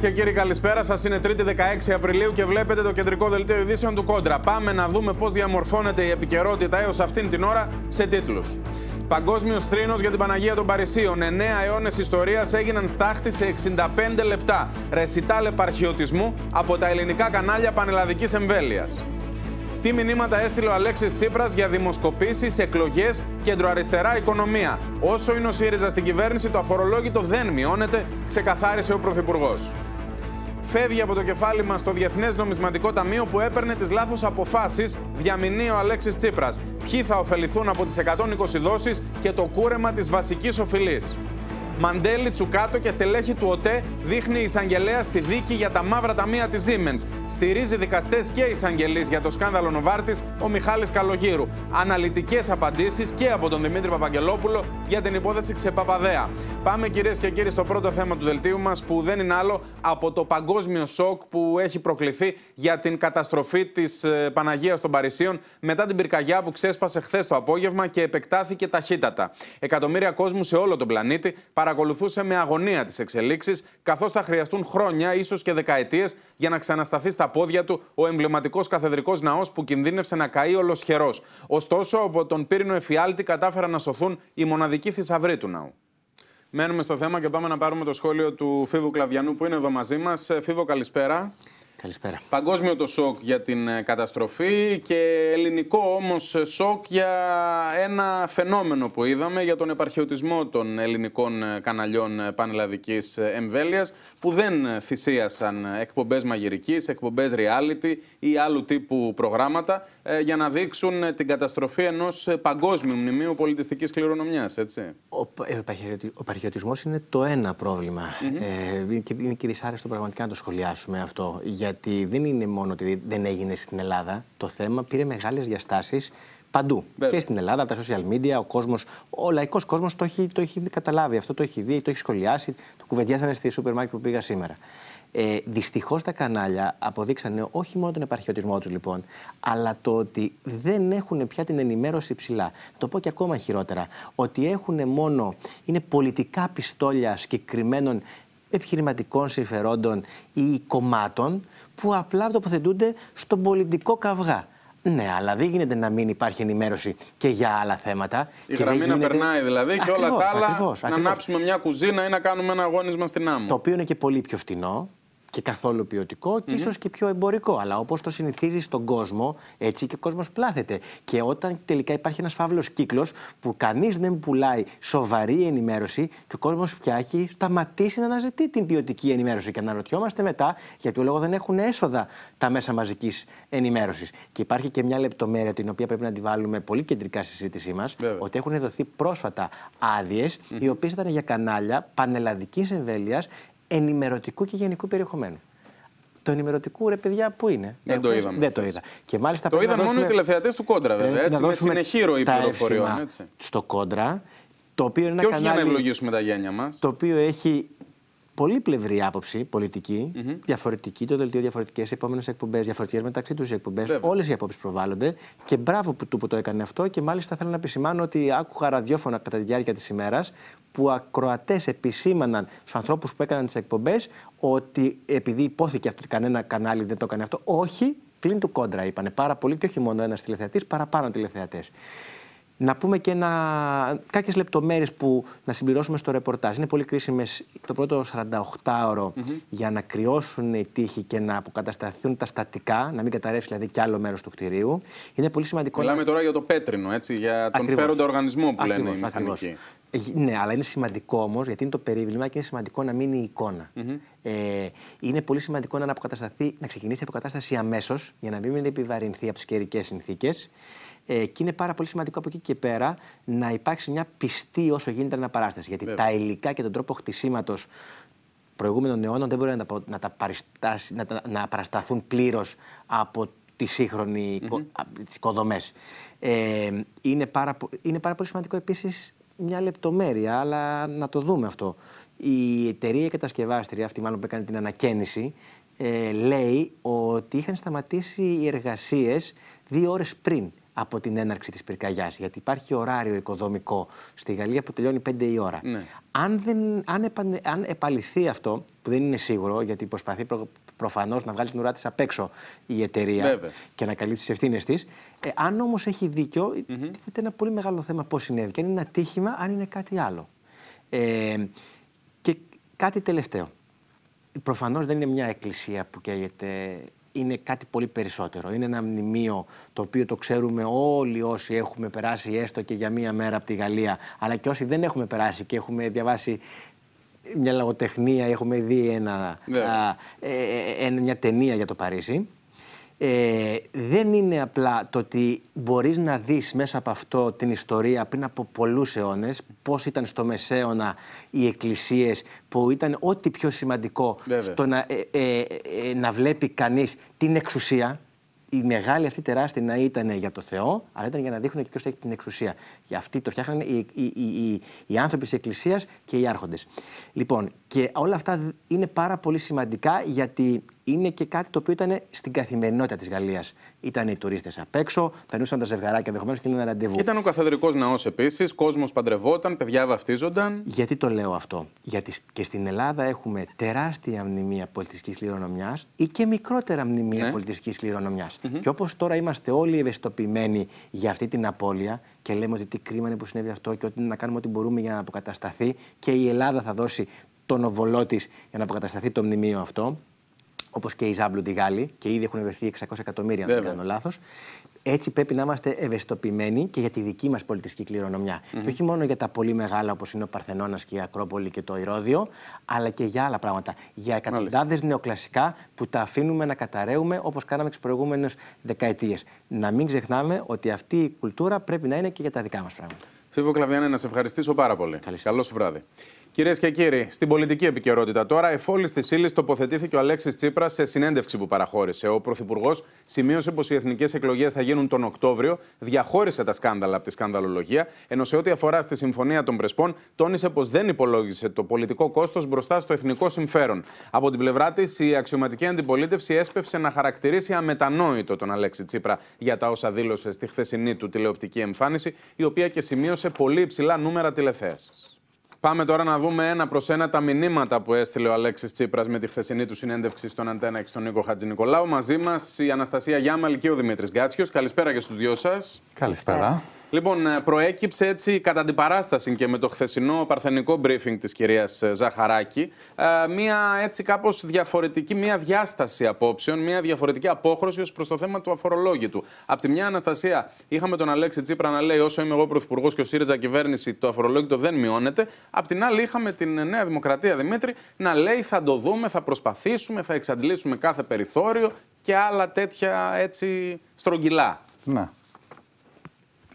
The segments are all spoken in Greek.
και κύριοι, καλησπέρα σας. Είναι 3η 16 Απριλίου και βλέπετε το κεντρικό δελτίο ειδήσεων του Κόντρα. Πάμε να δούμε πώς διαμορφώνεται η επικαιρότητα έως αυτήν την ώρα σε τίτλους. Παγκόσμιος τρίνο για την Παναγία των Παρισίων. 9 αιώνες ιστορίας έγιναν στάχτης σε 65 λεπτά. Ρεσιτάλ επαρχιωτισμού από τα ελληνικά κανάλια πανελλαδικής εμβέλειας. Τι μηνύματα έστειλε ο Αλέξης Τσίπρας για δημοσκοπήσεις, εκλογές, κεντροαριστερά οικονομία. Όσο είναι ο ΣΥΡΙΖΑ στην κυβέρνηση, το αφορολόγητο δεν μειώνεται, ξεκαθάρισε ο Πρωθυπουργός φεύγει από το κεφάλι μας το Διεθνές Νομισματικό Ταμείο που έπαιρνε τις λάθος αποφάσεις, διαμηνεί ο Αλέξης Τσίπρας. Ποιοι θα ωφεληθούν από τις 120 δόσεις και το κούρεμα της βασικής οφειλής. Μαντέλη Τσουκάτο και στελέχη του ΟΤΕ δείχνει η εισαγγελέα στη δίκη για τα μαύρα ταμεία της Siemens. Στηρίζει δικαστές και εισαγγελείς για το σκάνδαλο Νοβάρτης ο Μιχάλης Καλογύρου. Αναλυτικές απαντήσεις και από τον Δημήτρη Παπαγγελόπουλο για την υπόθεση Ξεπαπαδέα. Πάμε κυρίες και κύριοι στο πρώτο θέμα του δελτίου μας που δεν είναι άλλο από το παγκόσμιο σοκ που έχει προκληθεί για την καταστροφή της ε, Παναγίας των Παρισίων μετά την πυρκαγιά που ξέσπασε χθες το απόγευμα και επεκτάθηκε ταχύτατα. Εκατομμύρια κόσμου σε όλο τον πλανήτη παρακολουθούσε με αγωνία τις εξελίξεις, καθώς θα χρειαστούν χρόνια, ίσως και δεκαετίες, για να ξανασταθεί στα πόδια του ο εμβληματικός καθεδρικός ναός που κινδύνευσε να καεί ολοσχερός. Ωστόσο, από τον πύρινο εφιάλτη κατάφεραν να σωθούν οι μοναδικοί θησαυροί του ναού. Μένουμε στο θέμα και πάμε να πάρουμε το σχόλιο του Φίβου Κλαβιανού που είναι εδώ μαζί μας. Ε, Φίβο, καλησπέρα. Παγκόσμιο το σοκ για την ε, καταστροφή και ελληνικό όμως ε, σοκ για ένα φαινόμενο που είδαμε για τον επαρχαιωτισμό των ελληνικών ε, καναλιών πανελλαδικής εμβέλειας που δεν θυσίασαν εκπομπές μαγειρικής, εκπομπές reality ή άλλου τύπου προγράμματα ε, για να δείξουν ε, την καταστροφή ενός ε, παγκόσμιου μνημείου πολιτιστικής κληρονομιάς, έτσι. Ο, ο είναι το ένα πρόβλημα. Mm ε, και είναι και δυσάρεστο πραγματικά να το σχολιάσουμε αυτό. Γιατί δεν είναι μόνο ότι δεν έγινε στην Ελλάδα. Το θέμα πήρε μεγάλες διαστάσεις παντού. Και στην Ελλάδα, από τα social media, ο κόσμος, ο λαϊκός κόσμος το, έχει, το έχει καταλάβει αυτό, το έχει δει, το έχει σχολιάσει. Το κουβεντιάσανε στη σούπερ μάρκετ που πήγα σήμερα. Ε, Δυστυχώς τα κανάλια αποδείξανε όχι μόνο τον επαρχιωτισμό τους, λοιπόν, αλλά το ότι δεν έχουν πια την ενημέρωση ψηλά. Το πω και ακόμα χειρότερα. Ότι έχουν μόνο. είναι πολιτικά πιστόλια συγκεκριμένων επιχειρηματικών συμφερόντων ή κομμάτων που απλά τοποθετούνται στον πολιτικό καυγά. Ναι, αλλά δεν γίνεται να μην υπάρχει ενημέρωση και για άλλα θέματα. Η και γραμμή να περνάει δηλαδή και όλα τα άλλα. Ακριβώς, Να ανάψουμε μια κουζίνα ή να κάνουμε ένα αγώνισμα στην άμμο. Το οποίο είναι και πολύ πιο φτηνό και καθόλου ποιοτικό και ίσω ίσως και πιο εμπορικό. Αλλά όπως το συνηθίζεις στον κόσμο, έτσι και ο κόσμος πλάθεται. Και όταν τελικά υπάρχει ένας φαύλος κύκλος που κανείς δεν πουλάει σοβαρή ενημέρωση και ο κόσμος πια έχει σταματήσει να αναζητεί την ποιοτική ενημέρωση. Και αναρωτιόμαστε μετά γιατί ποιο λόγος δεν έχουν έσοδα τα μέσα μαζικής ενημέρωσης. Και υπάρχει και μια λεπτομέρεια την οποία πρέπει να τη βάλουμε πολύ κεντρικά στη συζήτησή μας, ότι έχουν δοθεί πρόσφατα άδειες, οι οποίες ήταν για κανάλια πανελλαδικής εμβέλειας ενημερωτικού και γενικού περιεχομένου. Το ενημερωτικού, ρε παιδιά, πού είναι. Δεν το είδαμε. Δεν το είδα. Και μάλιστα το είδαν δώσουμε... μόνο οι τηλεθεατές του κόντρα, βέβαια. Έτσι, με συνεχή ροή πληροφοριών. Στο κόντρα. Το οποίο είναι και ένα όχι κανάλι, για να ευλογήσουμε τα γένια μας. Το οποίο έχει πολύπλευρη άποψη διαφορετική, το δελτίο διαφορετικές επόμενες εκπομπές, διαφορετικές μεταξύ τους εκπομπέ. Όλες οι απόψεις προβάλλονται και μπράβο που, που το έκανε αυτό. Και μάλιστα θέλω να επισημάνω ότι άκουγα ραδιόφωνα κατά τη διάρκεια της ημέρας που ακροατές επισήμαναν στους ανθρώπους που έκαναν τις εκπομπές ότι επειδή υπόθηκε αυτό ότι κανένα κανάλι δεν το έκανε αυτό, όχι, πλην του κόντρα είπανε πάρα πολύ και όχι μόνο ένας τηλεθεατής, παραπάνω τηλεθεατές. Να πούμε και ένα, Κάποιες λεπτομέρειες που να συμπληρώσουμε στο ρεπορτάζ. Είναι πολύ κρίσιμες το πρώτο 48ωρο mm για να κρυώσουν οι τείχοι και να αποκατασταθούν τα στατικά, να μην καταρρεύσει δηλαδή κι άλλο μέρος του κτηρίου. Είναι πολύ σημαντικό... Μιλάμε τώρα για το πέτρινο, έτσι, για τον ακριβώς. φέροντα οργανισμό που ακριβώς, λένε οι μηχανικοί. Ε, ναι, αλλά είναι σημαντικό όμως, γιατί είναι το περίβλημα και είναι σημαντικό να μείνει η εικόνα. ε, είναι πολύ σημαντικό να, αποκατασταθεί, να ξεκινήσει η αποκατάσταση αμέσως για να μην επιβαρυνθεί από τις καιρικές συνθήκες. Ε, και είναι πάρα πολύ σημαντικό από εκεί και πέρα να υπάρξει μια πιστή όσο γίνεται αναπαράσταση. Γιατί Βέβαια. τα υλικά και τον τρόπο χτισήματος προηγούμενων αιώνων δεν μπορεί να τα, να τα, να να παρασταθούν πλήρως από τι συγχρονε mm -hmm. οικοδομές. Ε, είναι, πάρα, είναι πάρα πολύ σημαντικό επίσης μια λεπτομέρεια, αλλά να το δούμε αυτό. Η εταιρεία κατασκευάστρια, αυτή μάλλον που έκανε την ανακαίνιση, ε, λέει ότι είχαν σταματήσει οι εργασίες δύο ώρες πριν από την έναρξη της πυρκαγιάς. Γιατί υπάρχει ωράριο οικοδομικό στη Γαλλία που τελειώνει 5 η ώρα. Ναι. Αν, δεν, αν, επα, αν επαληθεί αυτό, που δεν είναι σίγουρο, γιατί προσπαθεί προ, προφανώς να βγάλει την ουρά της απ' έξω η εταιρεία και να καλύψει τις ευθύνες της. Ε, αν όμως έχει δίκιο, mm -hmm. τίθεται ένα πολύ μεγάλο θέμα πώς συνέβη. Και αν είναι ατύχημα, αν είναι κάτι άλλο. Ε, και κάτι τελευταίο. Προφανώς δεν είναι μια εκκλησία που καίγεται είναι κάτι πολύ περισσότερο. Είναι ένα μνημείο το οποίο το ξέρουμε όλοι όσοι έχουμε περάσει έστω και για μία μέρα από τη Γαλλία, αλλά και όσοι δεν έχουμε περάσει και έχουμε διαβάσει μια λαγοτεχνία, έχουμε δει ένα, yeah. Ναι. α, ε, ε, ε, μια ταινία για το Παρίσι ε, δεν είναι απλά το ότι μπορείς να δεις μέσα από αυτό την ιστορία πριν από πολλούς αιώνες, πώς ήταν στο Μεσαίωνα οι εκκλησίες που ήταν ό,τι πιο σημαντικό στο να, ε, ε, ε, να βλέπει κανείς την εξουσία, η μεγάλη αυτή τεράστια να ήταν για το Θεό, αλλά ήταν για να δείχνουν και ποιος έχει την εξουσία. Για αυτή το φτιάχνανε οι, οι, οι, οι άνθρωποι της Εκκλησίας και οι άρχοντες Λοιπόν, και όλα αυτά είναι πάρα πολύ σημαντικά γιατί είναι και κάτι το οποίο ήταν στην καθημερινότητα της Γαλλίας. Ήταν οι τουρίστες απ' έξω, περνούσαν τα ζευγαράκια ενδεχομένως και ένα ραντεβού. Ήταν ο καθεδρικός ναός επίσης, κόσμος παντρευόταν, παιδιά βαφτίζονταν. Γιατί το λέω αυτό, Γιατί και στην Ελλάδα έχουμε τεράστια μνημεία πολιτιστικής κληρονομιάς ή και μικρότερα μνημεία ναι. πολιτιστικής κληρονομιάς. Mm Και όπως τώρα είμαστε όλοι ευαισθητοποιημένοι για αυτή την απώλεια και λέμε ότι τι κρίμα είναι που συνέβη αυτό και ότι να κάνουμε ό,τι μπορούμε για να αποκατασταθεί και η Ελλάδα θα δώσει τον οβολό της για να αποκατασταθεί το μνημείο αυτό όπως και οι Ζάμπλου τη Γάλλοι, και ήδη έχουν βρεθεί 600 εκατομμύρια, αν δεν κάνω λάθος. Έτσι πρέπει να είμαστε ευαισθητοποιημένοι και για τη δική μας πολιτιστική κληρονομιά. Mm -hmm. Και όχι μόνο για τα πολύ μεγάλα όπως είναι ο Παρθενώνας και η Ακρόπολη και το Ηρόδιο, αλλά και για άλλα πράγματα. Για εκατοντάδες νεοκλασικά που τα αφήνουμε να καταραίουμε όπως κάναμε τις προηγούμενες δεκαετίες. Να μην ξεχνάμε ότι αυτή η κουλτούρα πρέπει να είναι και για τα δικά μας πράγματα. Φίβο Κλαβιάννη, να σε ευχαριστήσω πάρα πολύ. Καλό βράδυ. Κυρίες και κύριοι, στην πολιτική επικαιρότητα τώρα, εφόλη της ύλης τοποθετήθηκε ο Αλέξης Τσίπρας σε συνέντευξη που παραχώρησε. Ο Πρωθυπουργός σημείωσε πως οι εθνικές εκλογές θα γίνουν τον Οκτώβριο, διαχώρησε τα σκάνδαλα από τη σκανδαλολογία, ενώ σε ό,τι αφορά στη Συμφωνία των Πρεσπών, τόνισε πως δεν υπολόγισε το πολιτικό κόστος μπροστά στο εθνικό συμφέρον. Από την πλευρά της, η αξιωματική αντιπολίτευση έσπευσε να χαρακτηρίσει αμετανόητο τον Αλέξη Τσίπρα για τα όσα δήλωσε στη χθεσινή του τηλεοπτική εμφάνιση, η οποία και σημείωσε πολύ υψηλά νούμερα τηλεθέασης. Πάμε τώρα να δούμε ένα προς ένα τα μηνύματα που έστειλε ο Αλέξης Τσίπρας με τη χθεσινή του συνέντευξη στον Αντένα και στον Νίκο Χατζηνικολάου. Μαζί μας η Αναστασία Γιάμαλ και ο Δημήτρης Γκάτσιος. Καλησπέρα και στους δυο σας. Καλησπέρα. Λοιπόν, ε, προέκυψε έτσι κατά την και με το χθεσινό παρθενικό briefing της κυρίας ε, Ζαχαράκη ε, μία έτσι κάπως διαφορετική, μία διάσταση απόψεων, μία διαφορετική απόχρωση ως προς το θέμα του αφορολόγητου. Απ' τη μια Αναστασία είχαμε τον Αλέξη Τσίπρα να λέει όσο είμαι εγώ Πρωθυπουργός και ο ΣΥΡΙΖΑ κυβέρνηση το αφορολόγητο δεν μειώνεται. Απ' την άλλη είχαμε την Νέα Δημοκρατία Δημήτρη να λέει θα το δούμε, θα προσπαθήσουμε, θα εξαντλήσουμε κάθε περιθώριο και άλλα τέτοια έτσι στρογγυλά. Ναι.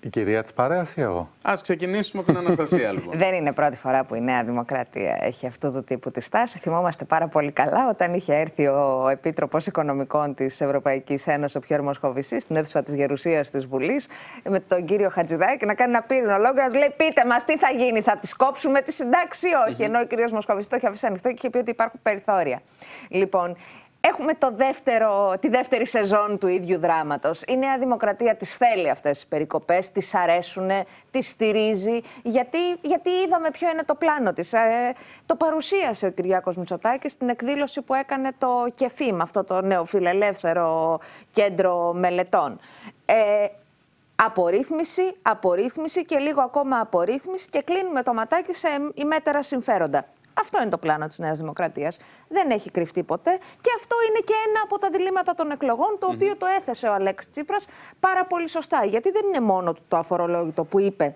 Η κυρία της παρέας ή εγώ. Ας ξεκινήσουμε από την Αναστασία, λοιπόν. Δεν είναι πρώτη φορά που η Νέα Δημοκρατία έχει αυτού του τύπου τη στάση. Θυμόμαστε πάρα πολύ καλά όταν είχε έρθει ο Επίτροπος Οικονομικών της Ευρωπαϊκής Ένωσης, ο Πιέρ Μοσχοβησής, στην αίθουσα της Γερουσίας της Βουλής, με τον κύριο Χατζηδάκη να κάνει ένα πύρινο λόγο να του λέει: Πείτε μας τι θα γίνει, θα τη κόψουμε τη συντάξη ή όχι. Ενώ ο κύριος Μοσχοβησής το είχε αφήσει ανοιχτό και είχε πει ότι υπάρχουν περιθώρια. Λοιπόν, Έχουμε το δεύτερο, τη δεύτερη σεζόν του ίδιου δράματος. Η Νέα Δημοκρατία τις θέλει αυτές τις περικοπές, τις αρέσουν, τις στηρίζει. Γιατί, γιατί είδαμε ποιο είναι το πλάνο της. Ε, το παρουσίασε ο Κυριάκος Μητσοτάκης στην εκδήλωση που έκανε το ΚΕΦΙΜ, αυτό το νέο φιλελεύθερο κέντρο μελετών. Ε, απορρίθμιση, απορρίθμιση και λίγο ακόμα απορρίθμιση και κλείνουμε το ματάκι σε ημέτερα συμφέροντα. Αυτό είναι το πλάνο της Νέας Δημοκρατίας. Δεν έχει κρυφτεί ποτέ. Και αυτό είναι και ένα από τα διλήμματα των εκλογών, το οποίο το έθεσε ο Αλέξης Τσίπρας πάρα πολύ σωστά. Γιατί δεν είναι μόνο το αφορολόγητο που είπε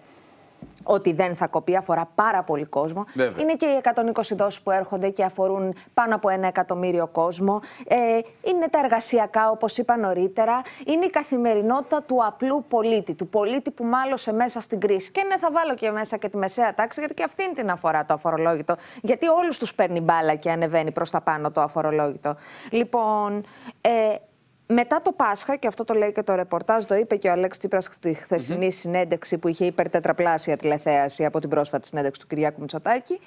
ότι δεν θα κοπεί, αφορά πάρα πολύ κόσμο. Είναι και οι 120 δόσεις που έρχονται και αφορούν πάνω από ένα εκατομμύριο κόσμο. Ε, είναι τα εργασιακά, όπως είπα νωρίτερα. Είναι η καθημερινότητα του απλού πολίτη, του πολίτη που σε μέσα στην κρίση. Και ναι, θα βάλω και μέσα και τη μεσαία τάξη, γιατί και αυτήν την αφορά το αφορολόγητο. Γιατί όλους τους παίρνει μπάλα και ανεβαίνει προς τα πάνω το αφορολόγητο. Λοιπόν, ε, μετά το Πάσχα, και αυτό το λέει και το ρεπορτάζ, το είπε και ο Αλέξ Τσίπρας στη χθεσινή που είχε υπερτετραπλάσια τηλεθέαση από την πρόσφατη συνέντευξη του Κυριάκου Μητσοτάκη.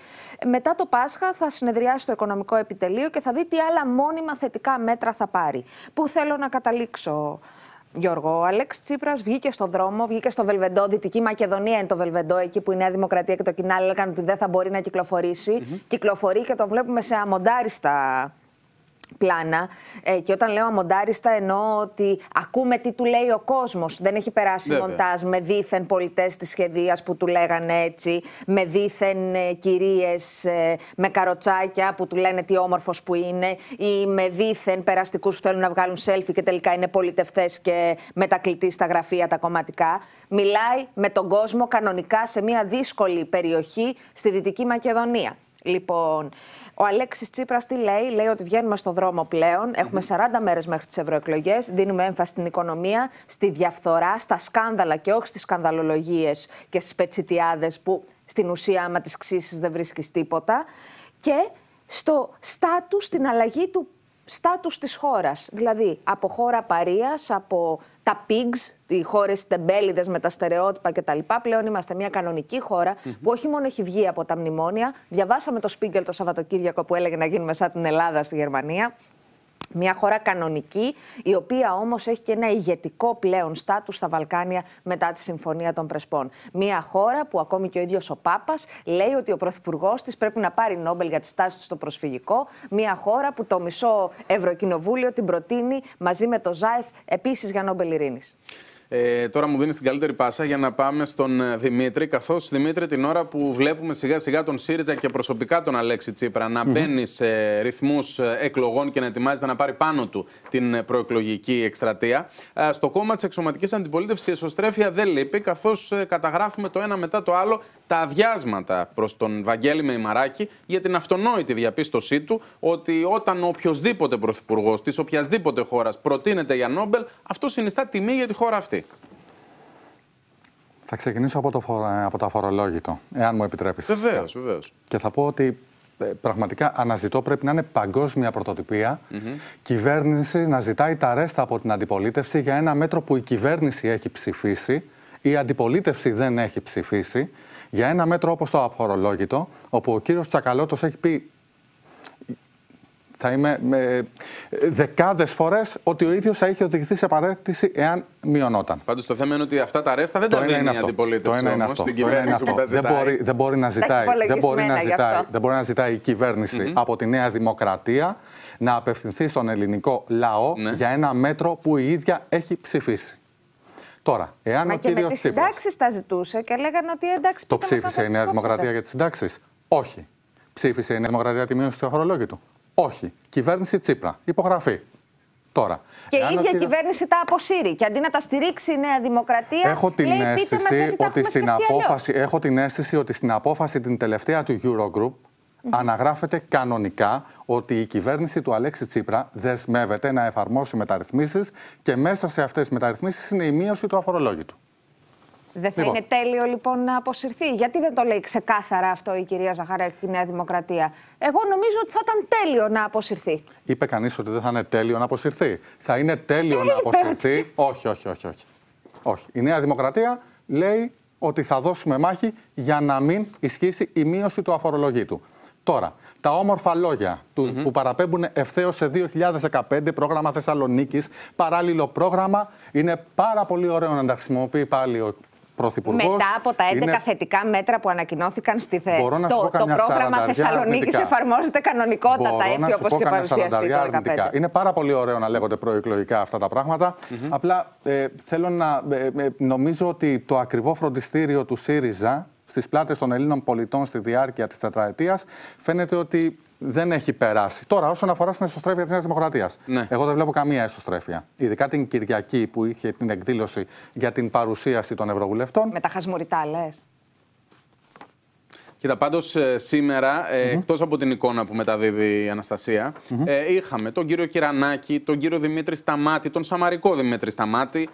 Μετά το Πάσχα θα συνεδριάσει το Οικονομικό Επιτελείο και θα δει τι άλλα μόνιμα θετικά μέτρα θα πάρει. Πού θέλω να καταλήξω, Γιώργο. Ο Αλέξ Τσίπρας βγήκε στον δρόμο, βγήκε στο Βελβεντό. Δυτική Μακεδονία είναι το Βελβεντό, εκεί που η Νέα Δημοκρατία και το Κινάλ έλεγαν ότι δεν θα μπορεί να κυκλοφορησει Κυκλοφορεί και το βλέπουμε σε αμοντάριστα πλάνα. Ε, και όταν λέω αμοντάριστα, εννοώ ότι ακούμε τι του λέει ο κόσμος. Δεν έχει περάσει Βέβαια. μοντάζ με δίθεν πολιτές της σχεδίας που του λέγανε έτσι, με δίθεν ε, κυρίες ε, με καροτσάκια που του λένε τι όμορφος που είναι, ή με δίθεν περαστικούς που θέλουν να βγάλουν selfie και τελικά είναι πολιτευτές και μετακλητή στα γραφεία τα κομματικά. Μιλάει με τον κόσμο κανονικά σε μια δύσκολη περιοχή στη Δυτική Μακεδονία. Λοιπόν, ο Αλέξης Τσίπρας τι λέει, λέει ότι βγαίνουμε στον δρόμο πλέον. Έχουμε 40 μέρες μέχρι τις ευρωεκλογές. Δίνουμε έμφαση στην οικονομία, στη διαφθορά, στα σκάνδαλα και όχι στις σκανδαλολογίες και στις πετσιτιάδες που στην ουσία, άμα τις ξύσεις, δεν βρίσκεις τίποτα. Και στο στάτους, στην αλλαγή του στάτους της χώρας. Δηλαδή, από χώρα παρείας, από τα pigs, οι χώρες τεμπέληδες με τα στερεότυπα κτλ. Πλέον είμαστε μια κανονική χώρα που όχι μόνο έχει βγει από τα μνημόνια. Διαβάσαμε το Σπίγκελ το Σαββατοκύριακο που έλεγε να γίνουμε σαν την Ελλάδα στη Γερμανία. Μια χώρα κανονική, η οποία όμως έχει και ένα ηγετικό πλέον στάτους στα Βαλκάνια μετά τη Συμφωνία των Πρεσπών. Μια χώρα που ακόμη και ο ίδιος ο Πάπας λέει ότι ο Πρωθυπουργός της πρέπει να πάρει Νόμπελ για τη στάση του στο προσφυγικό. Μια χώρα που το μισό Ευρωκοινοβούλιο την προτείνει μαζί με το ΖΑΕΦ επίσης για Νόμπελ Ειρήνης. Ε, τώρα μου δίνεις την καλύτερη πάσα για να πάμε στον ε, Δημήτρη. Καθώς Δημήτρη, την ώρα που βλέπουμε σιγά σιγά τον ΣΥΡΙΖΑ και προσωπικά τον Αλέξη Τσίπρα να μπαίνει σε ρυθμούς ε, εκλογών και να ετοιμάζεται να πάρει πάνω του την ε, προεκλογική εκστρατεία, στο κόμμα της εξωματικής αντιπολίτευσης η εσωστρέφεια δεν λείπει, καθώς καταγράφουμε το ένα μετά το άλλο τα αδειάσματα προς τον Βαγγέλη Μεϊμαράκη για την αυτονόητη διαπίστωσή του ότι όταν οποιοδήποτε πρωθυπουργός της οποιασδήποτε χώρας προτείνεται για Νόμπελ, αυτό συνιστά τιμή για τη χώρα αυτή. Θα ξεκινήσω από το, από το αφορολόγητο, εάν μου επιτρέπεις. Βεβαίως, βεβαίως. Και θα πω ότι ε, πραγματικά αναζητώ πρέπει να είναι παγκόσμια πρωτοτυπία. Mm Κυβέρνηση να ζητάει τα ρέστα από την αντιπολίτευση για ένα μέτρο που η κυβέρνηση έχει ψηφίσει, η αντιπολίτευση δεν έχει ψηφίσει. Για ένα μέτρο όπως το αφορολόγητο, όπου ο κύριος Τσακαλώτος έχει πει θα είμαι με ε, δεκάδες φορές ότι ο ίδιος θα είχε οδηγηθεί σε παρέτηση εάν μειωνόταν. Πάντως το θέμα είναι ότι αυτά τα ρέστα δεν το τα δίνει η αντιπολίτευση. Το στην είναι αυτό. Δεν μπορεί να ζητάει, δεν μπορεί να ζητάει, δεν μπορεί να ζητάει η κυβερνηση από τη Νέα Δημοκρατία να απευθυνθεί στον ελληνικό λαό ναι. για ένα μέτρο που η ίδια έχει ψηφίσει. Τώρα, εάν Μα ο και κύριος με τι συντάξεις τα ζητούσε και λέγανε ότι ε, εντάξει Το ψήφισε η Νέα Δημοκρατία για τις συντάξεις. Όχι. Ψήφισε η Νέα Δημοκρατία τη μείωση του όχι. Κυβέρνηση Τσίπρα. Υπογραφή. Τώρα. Και η ίδια κυβέρνηση τα αποσύρει. Και αντί να τα στηρίξει η Νέα Δημοκρατία, έχω την αίσθηση ότι, στην απόφαση, Έχω την αίσθηση ότι στην απόφαση την τελευταία του Eurogroup αναγράφεται κανονικά ότι η κυβέρνηση του Αλέξη Τσίπρα δεσμεύεται να εφαρμόσει μεταρρυθμίσεις και μέσα σε αυτές τις μεταρρυθμίσεις είναι η μείωση του αφορολόγητου. Δεν θα λοιπόν. είναι τέλειο λοιπόν να αποσυρθεί. Γιατί δεν το λέει ξεκάθαρα αυτό η κυρία Ζαχαράκη, η Νέα Δημοκρατία. Εγώ νομίζω ότι θα ήταν τέλειο να αποσυρθεί. Είπε κανείς ότι δεν θα είναι τέλειο να αποσυρθεί. Θα είναι τέλειο να ε, αποσυρθεί. Όχι, όχι, όχι, όχι. Όχι. Η Νέα Δημοκρατία λέει ότι θα δώσουμε μάχη για να μην ισχύσει η μείωση του αφορολογήτου. Τώρα, τα όμορφα λόγια του, που παραπέμπουν ευθέως σε 2015, πρόγραμμα Θεσσαλονίκης, παράλληλο πρόγραμμα, είναι πάρα πολύ ωραίο να τα χρησιμοποιεί πάλι ο μετά από τα 11 θετικά μέτρα που ανακοινώθηκαν στη θε... το, το πρόγραμμα Θεσσαλονίκη εφαρμόζεται κανονικότατα έτσι, όπω και παρουσιαστεί το 2015. Είναι πάρα πολύ ωραίο να λέγονται προεκλογικά αυτά τα πράγματα. Mm -hmm. Απλά ε, θέλω να. Ε, ε, νομίζω ότι το ακριβό φροντιστήριο του ΣΥΡΙΖΑ στις πλάτες των Ελλήνων πολιτών στη διάρκεια της τετραετίας, φαίνεται ότι δεν έχει περάσει. Τώρα, όσον αφορά στην εσωστρέφεια της Νέας Δημοκρατίας, ναι. εγώ δεν βλέπω καμία εσωστρέφεια. Ειδικά την Κυριακή που είχε την εκδήλωση για την παρουσίαση των Ευρωβουλευτών. Με τα χασμουριτά, λες. Κοίτα, πάντως ε, σήμερα, mm ε, εκτός από την εικόνα που μεταδίδει η Αναστασία, ε, είχαμε τον κύριο Κυρανάκη, τον κύριο Δημήτρη Σταμάτη, τον Σαμαρικό Δημήτρη Σταμάτη.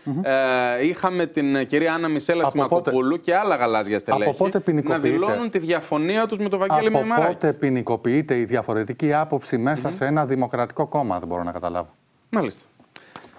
ε, είχαμε την ε, κυρία Άννα Μισέλα Σιμακοπούλου και άλλα γαλάζια στελέχη. Από πότε ποινικοποιείται... Να δηλώνουν τη διαφωνία τους με τον Βαγγέλη Μημαράκη. Από πότε ποινικοποιείται η διαφορετική άποψη μέσα σε ένα δημοκρατικό κόμμα, δεν μπορώ να καταλάβω. Μάλιστα.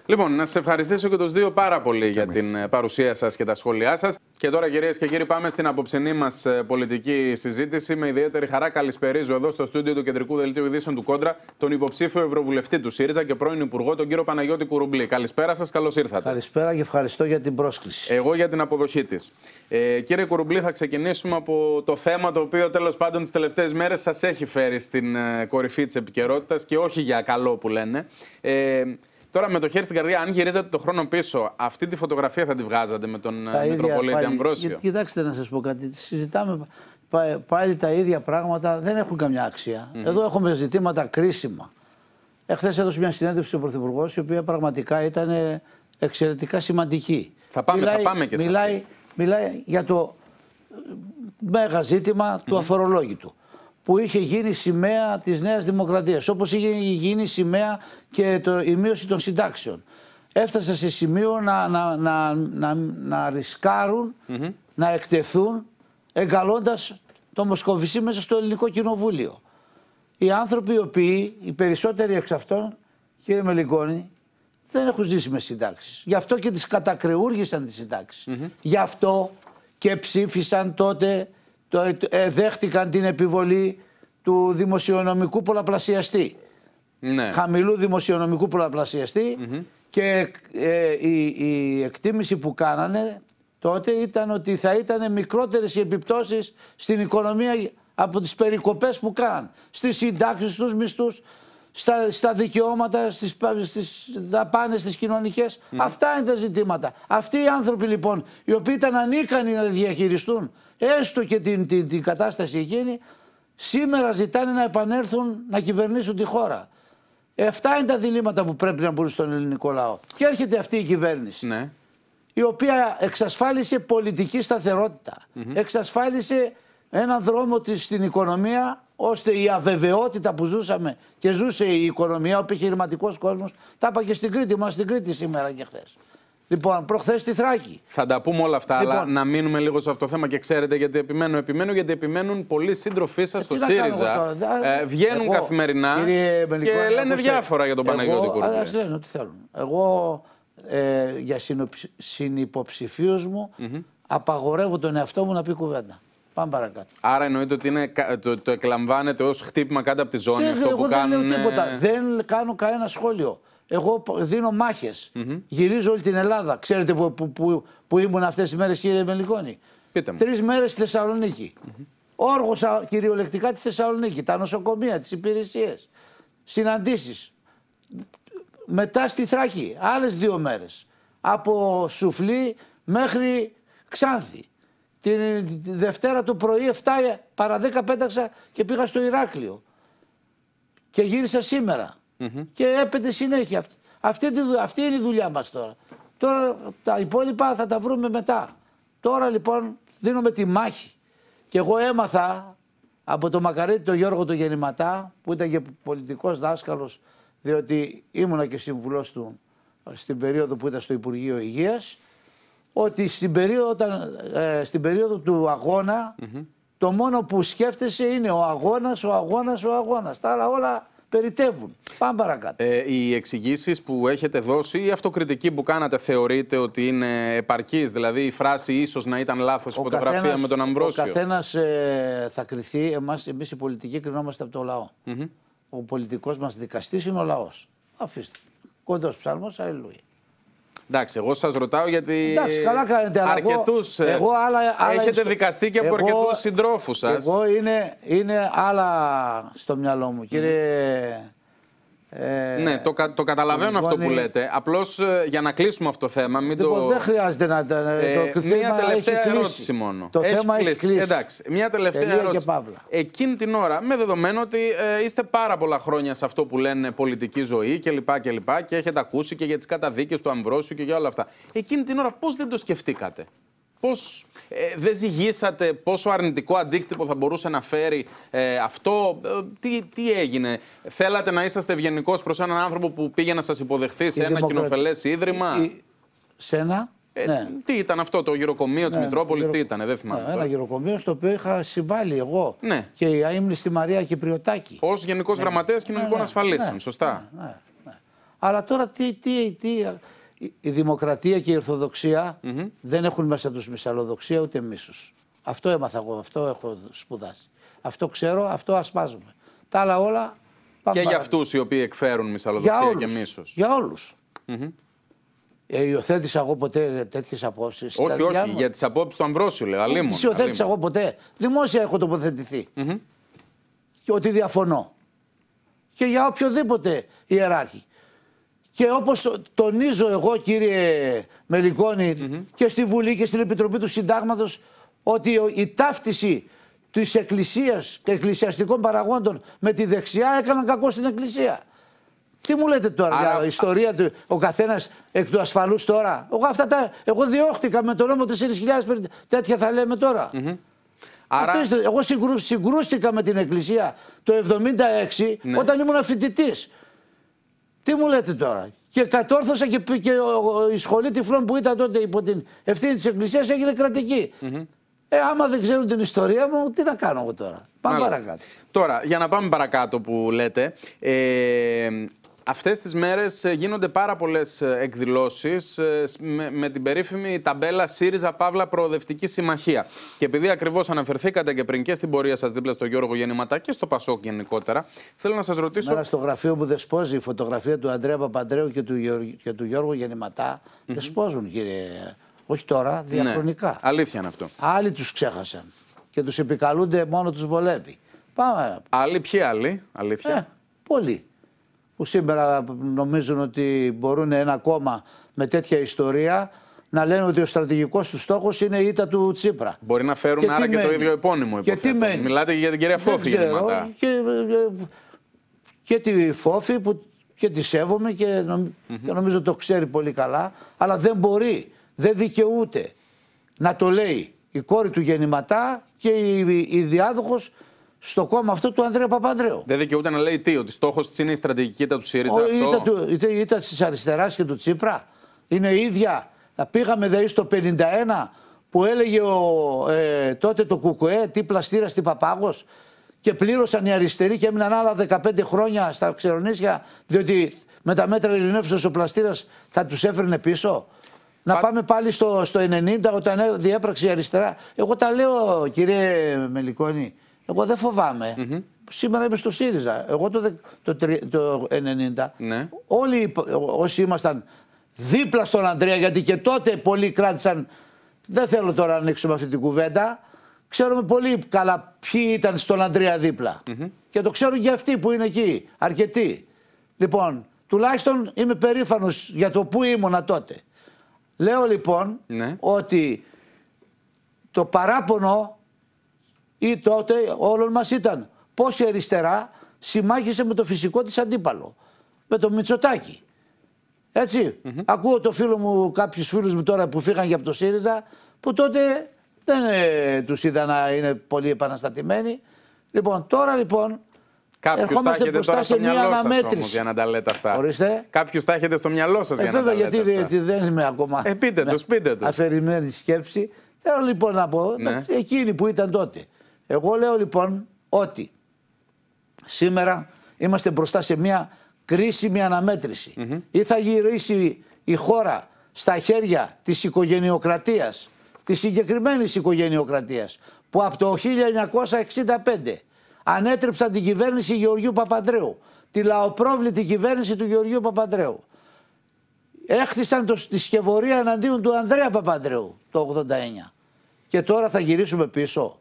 Λοιπόν, να σα ευχαριστήσω και τους δύο πάρα πολύ και για εμείς. την ε, παρουσία σας και τα σχόλιά σας. Και τώρα, κυρίες και κύριοι, πάμε στην απόψηνή μας ε, πολιτική συζήτηση. Με ιδιαίτερη χαρά καλησπερίζω εδώ στο στούντιο του Κεντρικού Δελτίου Ειδήσεων του Κόντρα τον υποψήφιο Ευρωβουλευτή του ΣΥΡΙΖΑ και πρώην Υπουργό, τον κύριο Παναγιώτη Κουρουμπλή. Καλησπέρα σας, καλώς ήρθατε. Καλησπέρα και ευχαριστώ για την πρόσκληση. Εγώ για την αποδοχή της. Ε, κύριε Κουρουμπλή, θα ξεκινήσουμε από το θέμα το οποίο τέλος πάντων τις τελευταίες μέρες σας έχει φέρει στην ε, κορυφή της επικαιρότητας και όχι για καλό που λένε. Ε, Τώρα με το χέρι στην καρδιά, αν γυρίζατε το χρόνο πίσω, αυτή τη φωτογραφία θα τη βγάζατε με τον Μητροπολίτη ε, ίδια, Αμβρόσιο. Κοιτάξτε να σας πω κάτι. Συζητάμε πάλι τα ίδια πράγματα, δεν έχουν καμιά αξία. Εδώ έχουμε ζητήματα κρίσιμα. Εχθές έδωσε μια συνέντευξη ο Πρωθυπουργός, η οποία πραγματικά ήταν εξαιρετικά σημαντική. Θα πάμε, μιλάει, θα πάμε και σε μιλάει, μιλάει για το ε, μέγα ζήτημα του αφορολόγητου που είχε γίνει σημαία της Νέας Δημοκρατίας, όπως είχε γίνει σημαία και το, η μείωση των συντάξεων. Έφτασαν σε σημείο να, να, να, να, να ρισκαρουν να εκτεθούν, εγκαλώντας το Μοσκοβισί μέσα στο ελληνικό κοινοβούλιο. Οι άνθρωποι οι οποίοι, οι περισσότεροι εξ αυτών, κύριε Μελιγκόνη, δεν έχουν ζήσει με συντάξεις. Γι' αυτό και τις κατακρεούργησαν τις συνταξει Γι' αυτό και ψήφισαν τότε ε, δέχτηκαν την επιβολή του δημοσιονομικού πολλαπλασιαστή. Ναι. Χαμηλού δημοσιονομικού πολλαπλασιαστή και ε, η, εκτίμηση που κάνανε τότε ήταν ότι θα ήταν μικρότερες οι επιπτώσεις στην οικονομία από τις περικοπές που κάναν. Στις συντάξεις τους, μισθούς, στα, στα δικαιώματα, στις, στις δαπάνες, στις κοινωνικές. Ναι. Αυτά είναι τα ζητήματα. Αυτοί οι άνθρωποι λοιπόν, οι οποίοι ήταν ανίκανοι να διαχειριστούν έστω και την, την, κατάσταση εκείνη, σήμερα ζητάνε να επανέλθουν να κυβερνήσουν τη χώρα. Αυτά είναι τα διλήμματα που πρέπει να μπουν στον ελληνικό λαό. Και έρχεται αυτή η κυβέρνηση. Ναι. Η οποία εξασφάλισε πολιτική σταθερότητα. Εξασφάλισε έναν δρόμο της στην οικονομία ώστε η αβεβαιότητα που ζούσαμε και ζούσε η οικονομία, ο επιχειρηματικός κόσμος, τα είπα και στην Κρήτη, μα στην Κρήτη σήμερα και χθες. Λοιπόν, προχθές στη Θράκη. Θα τα πούμε όλα αυτά, λοιπόν. αλλά να μείνουμε λίγο σε αυτό το θέμα και ξέρετε γιατί επιμένω. Επιμένω γιατί επιμένουν πολλοί σύντροφοί σας ε, στο ΣΥΡΙΖΑ. Ε, βγαίνουν εγώ, καθημερινά Μελικό, και λένε ακούστε, διάφορα για τον Παναγιώτη Κουρμπέλη. Ας λένε ό,τι θέλουν. Εγώ ε, για συνυποψηφίου μου mm -hmm. απαγορεύω τον εαυτό μου να πει κουβέντα. Πάμε παρακάτω. Άρα εννοείται ότι είναι, το, το εκλαμβάνεται ως χτύπημα κάτω από τη ζώνη αυτό εγώ δεν Λέω ε, τίποτα. Δεν κάνω κανένα σχόλιο. Εγώ δίνω μάχες. Γυρίζω όλη την Ελλάδα. Ξέρετε που, που, που, που ήμουν αυτές τι μέρες, κύριε Μελικόνη. Τρεις μέρες στη Θεσσαλονίκη. Mm Όργωσα κυριολεκτικά τη Θεσσαλονίκη, τα νοσοκομεία, τις υπηρεσίες. Συναντήσεις. Μετά στη Θράκη, άλλες δύο μέρες. Από Σουφλή μέχρι Ξάνθη. Τη Δευτέρα το πρωί 7 παρα 10 πέταξα και πήγα στο Ηράκλειο. Και γύρισα Και έπεται συνέχεια. Αυτή, αυτή, αυτή είναι η δουλειά μας τώρα. Τώρα τα υπόλοιπα θα τα βρούμε μετά. Τώρα λοιπόν δίνουμε τη μάχη. Και εγώ έμαθα από τον μακαρίτη τον Γιώργο τον Γεννηματά που ήταν και πολιτικός δάσκαλος διότι ήμουνα και συμβουλός του στην περίοδο που ήταν στο Υπουργείο Υγείας ότι στην περίοδο, ε, στην περίοδο του αγωνα το μόνο που σκέφτεσαι είναι ο αγώνας, ο αγώνας, ο αγώνας. Τα άλλα όλα περιτεύουν. Πάμε παρακάτω. Ε, οι εξηγήσεις που έχετε δώσει, η η αυτοκριτική που κάνατε, θεωρείτε ότι είναι επαρκής. Δηλαδή, η φράση ίσως να ήταν λάθος η φωτογραφία με τον Αμβρόσιο. Ο καθένας ε, θα κριθεί. Εμείς οι πολιτικοί κρινόμαστε από το λαο Ο πολιτικός μας δικαστής είναι ο λαός. Αφήστε. Κοντός ψάλμος, αλληλούια. Εντάξει, εγώ σας ρωτάω γιατί. Εντάξει, καλά κάνετε, αλλά εγώ, ε, εγώ άλλα, άλλα έχετε στο... δικαστεί και από αρκετούς συντρόφους σας. Εγώ είναι, είναι άλλα στο μυαλό μου, κύριε ε, ναι, το, το καταλαβαίνω αυτό που λέτε. Απλώς ε, για να κλείσουμε αυτό το θέμα. Μην λοιπόν, το... Δεν χρειάζεται να. Το, κλείσουμε μια τελευταία ερώτηση μόνο. Το θέμα έχει κλείσει. Εντάξει, μια τελευταία ερώτηση. Εκείνη την ώρα, με δεδομένο ότι ε, είστε πάρα πολλά χρόνια σε αυτό που λένε πολιτική ζωή κλπ. Και, και, και έχετε ακούσει και για τις καταδίκες του Αμβρόσιου και για όλα αυτά. Εκείνη την ώρα, πώς δεν το σκεφτήκατε. Πώς ε, δεν ζυγίσατε πόσο αρνητικό αντίκτυπο θα μπορούσε να φέρει ε, αυτό, ε, τι, τι έγινε, Θέλατε να είσαστε ευγενικός προς έναν άνθρωπο που πήγε να σας υποδεχθεί σε ένα κοινοφελές ίδρυμα. Η... Σε ένα. Ε, ναι. Τι ήταν αυτό, το γυροκομείο της ναι, Μητρόπολης, τι ήταν, δεν θυμάμαι. Ναι, ένα γυροκομείο στο οποίο είχα συμβάλει εγώ ναι. και η αίμνη στη Μαρία Κυπριωτάκη. Ως Γενικός ναι. Γραμματέας Κοινωνικών ναι, Ασφαλίσεων, σωστά. Αλλά τώρα τι, τι, τι, η δημοκρατία και η ορθοδοξία δεν έχουν μέσα τους μυσαλλοδοξία ούτε μίσους. Αυτό έμαθα εγώ, αυτό έχω σπουδάσει. Αυτό ξέρω, αυτό ασπάζομαι. Τα άλλα όλα... Και για αυτούς οι οποίοι εκφέρουν μυσαλλοδοξία και μίσους. Για όλους. Mm Ε, υιοθέτησα εγώ ποτέ τέτοιες απόψεις. Όχι, όχι, για τις απόψεις του Αμβρόσιου, λέω. τις υιοθέτησα εγώ ποτέ. Δημόσια έχω τοποθετηθεί. Και ότι διαφωνώ. Και για οποιοδήποτε ιεράρχη. Και όπως τονίζω εγώ, κύριε Μελικόνη, και στη Βουλή και στην Επιτροπή του Συντάγματος, ότι η ταύτιση της Εκκλησίας και εκκλησιαστικών παραγόντων με τη δεξιά έκαναν κακό στην Εκκλησία. Τι μου λέτε τώρα Άρα... για ιστορία του, ο καθένας εκ του ασφαλούς τώρα. Εγώ, αυτά τα, εγώ διώχτηκα με τον νόμο 4.000 τέτοια θα λέμε τώρα. Άρα... εγώ συγκρούστηκα με την Εκκλησία το 1976 ναι. όταν ήμουν φοιτητής. Τι μου λέτε τώρα. Και κατόρθωσα και, και η σχολή τυφλών που ήταν τότε υπό την ευθύνη της Εκκλησίας έγινε κρατική. Ε, άμα δεν ξέρουν την ιστορία μου, τι να κάνω εγώ τώρα. Πάμε παρακάτω. Τώρα, για να πάμε παρακάτω που λέτε. Ε, Αυτές τις μέρες ε, γίνονται πάρα πολλές ε, εκδηλώσεις ε, με, με την περίφημη ταμπέλα ΣΥΡΙΖΑ Παύλα Προοδευτική Συμμαχία. Και επειδή ακριβώς αναφερθήκατε και πριν και στην πορεία σας δίπλα στο Γιώργο Γεννηματά και στο Πασόκ γενικότερα, θέλω να σας ρωτήσω. Μέρα στο γραφείο που δεσπόζει η φωτογραφία του Αντρέα Παπαντρέου και του, Γιώργου, και του Γιώργου Γεννηματά. Mm -hmm. Δεσπόζουν, κύριε. Όχι τώρα, ναι, διαχρονικά. Ναι, αλήθεια είναι αυτό. Άλλοι τους ξέχασαν και τους επικαλούνται μόνο τους βολεύει. Πάμε. Άλλοι, ποιοι άλλοι, αλήθεια. Ε, πολλοί που σήμερα νομίζουν ότι μπορούν ένα κόμμα με τέτοια ιστορία να λένε ότι ο στρατηγικός του στόχος είναι η ήττα του Τσίπρα. Μπορεί να φέρουν άρα και το ίδιο επώνυμο. Υποθέτω. Και τι Μιλάτε για την κυρία Φόφη γεννηματά. Ε, και, τη Φόφη που και τη σέβομαι και, νομίζω το ξέρει πολύ καλά. Αλλά δεν μπορεί, δεν δικαιούται να το λέει η κόρη του γεννηματά και η, η, η διάδοχος στο κόμμα αυτό του Ανδρέα Παπανδρέου. Δεν δικαιούται να λέει τι, ότι στόχος της είναι η στρατηγική ήττα του ΣΥΡΙΖΑ. αυτό. Η ήταν της αριστεράς και του Τσίπρα είναι ίδια. Πήγαμε δηλαδή στο 51 που έλεγε ο, ε, τότε το Κουκουέ τι πλαστήρα στην Παπάγος και πλήρωσαν οι αριστεροί και έμειναν άλλα 15 χρόνια στα ξερονίσια διότι με τα μέτρα ειρηνεύσεως ο πλαστήρας θα τους έφερνε πίσω. Να πάμε πάλι στο, στο 90 όταν διέπραξε η αριστερά. Εγώ τα λέω κύριε Μελικόνη. Εγώ δεν φοβαμαι Σήμερα είμαι στο ΣΥΡΙΖΑ. Εγώ το, το, το 90, ναι. όλοι όσοι ήμασταν δίπλα στον Ανδρέα, γιατί και τότε πολλοί κράτησαν. Δεν θέλω τώρα να ανοίξουμε αυτή την κουβέντα. Ξέρουμε πολύ καλά ποιοι ήταν στον Ανδρέα Και το ξέρουν και αυτοί που είναι εκεί, αρκετοί. Λοιπόν, τουλάχιστον είμαι περήφανος για το που ήμουνα τότε. Λέω λοιπόν ναι. ότι το παράπονο ή τότε όλων μας ήταν πώς η αριστερά συμμάχισε με το φυσικό της αντίπαλο, με το Μητσοτάκη. Έτσι, mm-hmm. ακούω το φίλο μου, κάποιους φίλους μου τώρα που φύγαν για από το ΣΥΡΙΖΑ, που τότε δεν ε, τους είδα να είναι πολύ επαναστατημένοι. Λοιπόν, τώρα λοιπόν. Κάποιου τα έχετε τώρα στο μυαλό σας όμως για να τα λέτε αυτά. Ορίστε. Κάποιου τα έχετε στο μυαλό σας ε, για να τα λέτε. Βέβαια, γιατί δεν είμαι ακόμα. Ε, πείτε τους, πείτε τους. Αφαιρημένη σκέψη. Θέλω λοιπόν να πω, ναι. εκείνοι που ήταν τότε. Εγώ λέω λοιπόν ότι σήμερα είμαστε μπροστά σε μια κρίσιμη αναμέτρηση. Mm-hmm. η χώρα στα χέρια της οικογενειοκρατίας, της συγκεκριμένης οικογενειοκρατίας, που από το 1965 ανέτρεψαν την κυβέρνηση Γεωργίου Παπαντρέου, τη λαοπρόβλητη κυβέρνηση του Γεωργίου Παπαντρέου. Έχτισαν το, τη σκευωρία εναντίον του Ανδρέα Παπαντρέου το 1989. Και τώρα θα γυρίσουμε πίσω.